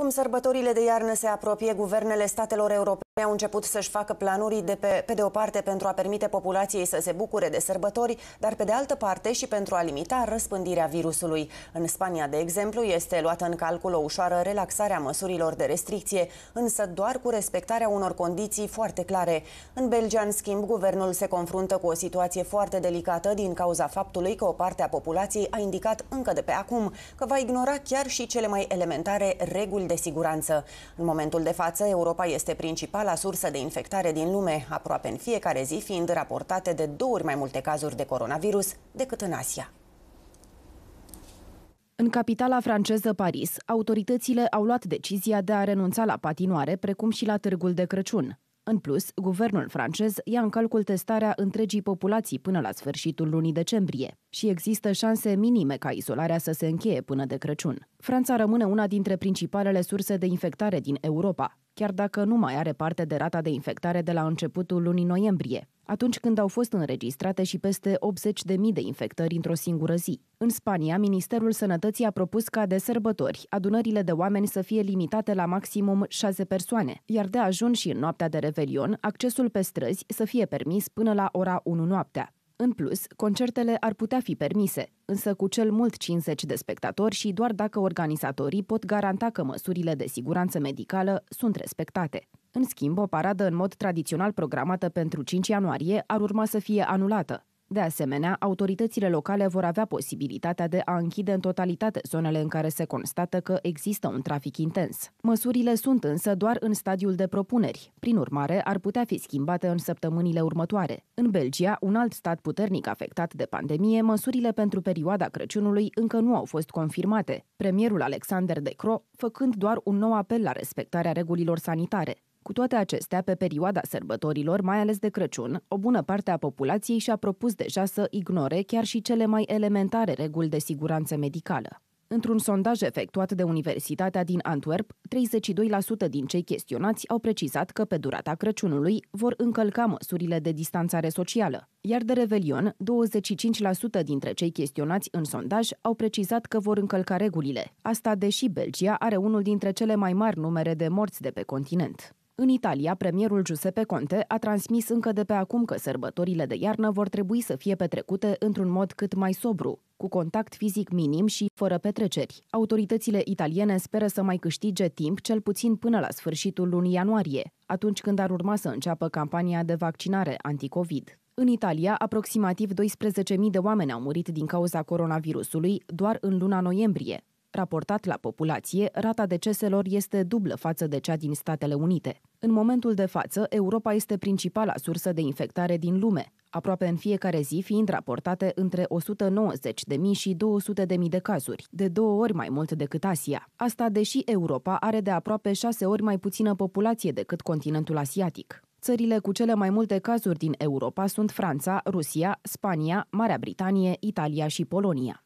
Cum sărbătorile de iarnă se apropie, guvernele statelor europene au început să-și facă planuri de pe, pe de o parte pentru a permite populației să se bucure de sărbători, dar pe de altă parte și pentru a limita răspândirea virusului. În Spania, de exemplu, este luată în calcul o ușoară relaxare a măsurilor de restricție, însă doar cu respectarea unor condiții foarte clare. În Belgia, în schimb, guvernul se confruntă cu o situație foarte delicată din cauza faptului că o parte a populației a indicat încă de pe acum că va ignora chiar și cele mai elementare reguli de siguranță. În momentul de față, Europa este principal principala sursă de infectare din lume, aproape în fiecare zi fiind raportate de două ori mai multe cazuri de coronavirus decât în Asia. În capitala franceză Paris, autoritățile au luat decizia de a renunța la patinoare, precum și la târgul de Crăciun. În plus, guvernul francez ia în calcul testarea întregii populații până la sfârșitul lunii decembrie și există șanse minime ca izolarea să se încheie până de Crăciun. Franța rămâne una dintre principalele surse de infectare din Europa, chiar dacă nu mai are parte de rata de infectare de la începutul lunii noiembrie, atunci când au fost înregistrate și peste 80.000 de infectări într-o singură zi. În Spania, Ministerul Sănătății a propus ca de sărbători adunările de oameni să fie limitate la maximum 6 persoane, iar de ajun și în noaptea de revelion, accesul pe străzi să fie permis până la ora 1 noaptea. În plus, concertele ar putea fi permise, însă cu cel mult 50 de spectatori și doar dacă organizatorii pot garanta că măsurile de siguranță medicală sunt respectate. În schimb, o paradă în mod tradițional programată pentru 5 ianuarie ar urma să fie anulată, de asemenea, autoritățile locale vor avea posibilitatea de a închide în totalitate zonele în care se constată că există un trafic intens. Măsurile sunt însă doar în stadiul de propuneri. Prin urmare, ar putea fi schimbate în săptămânile următoare. În Belgia, un alt stat puternic afectat de pandemie, măsurile pentru perioada Crăciunului încă nu au fost confirmate, premierul Alexander De Croo făcând doar un nou apel la respectarea regulilor sanitare. Cu toate acestea, pe perioada sărbătorilor, mai ales de Crăciun, o bună parte a populației și-a propus deja să ignore chiar și cele mai elementare reguli de siguranță medicală. Într-un sondaj efectuat de Universitatea din Antwerp, 32% din cei chestionați au precizat că pe durata Crăciunului vor încălca măsurile de distanțare socială, iar de Revelion, 25% dintre cei chestionați în sondaj au precizat că vor încălca regulile, asta deși Belgia are unul dintre cele mai mari numere de morți de pe continent. În Italia, premierul Giuseppe Conte a transmis încă de pe acum că sărbătorile de iarnă vor trebui să fie petrecute într-un mod cât mai sobru, cu contact fizic minim și fără petreceri. Autoritățile italiene speră să mai câștige timp cel puțin până la sfârșitul lunii ianuarie, atunci când ar urma să înceapă campania de vaccinare anticovid. În Italia, aproximativ 12.000 de oameni au murit din cauza coronavirusului doar în luna noiembrie. Raportat la populație, rata deceselor este dublă față de cea din Statele Unite. În momentul de față, Europa este principala sursă de infectare din lume, aproape în fiecare zi fiind raportate între 190.000 și 200.000 de cazuri, de două ori mai mult decât Asia. Asta deși Europa are de aproape șase ori mai puțină populație decât continentul asiatic. Țările cu cele mai multe cazuri din Europa sunt Franța, Rusia, Spania, Marea Britanie, Italia și Polonia.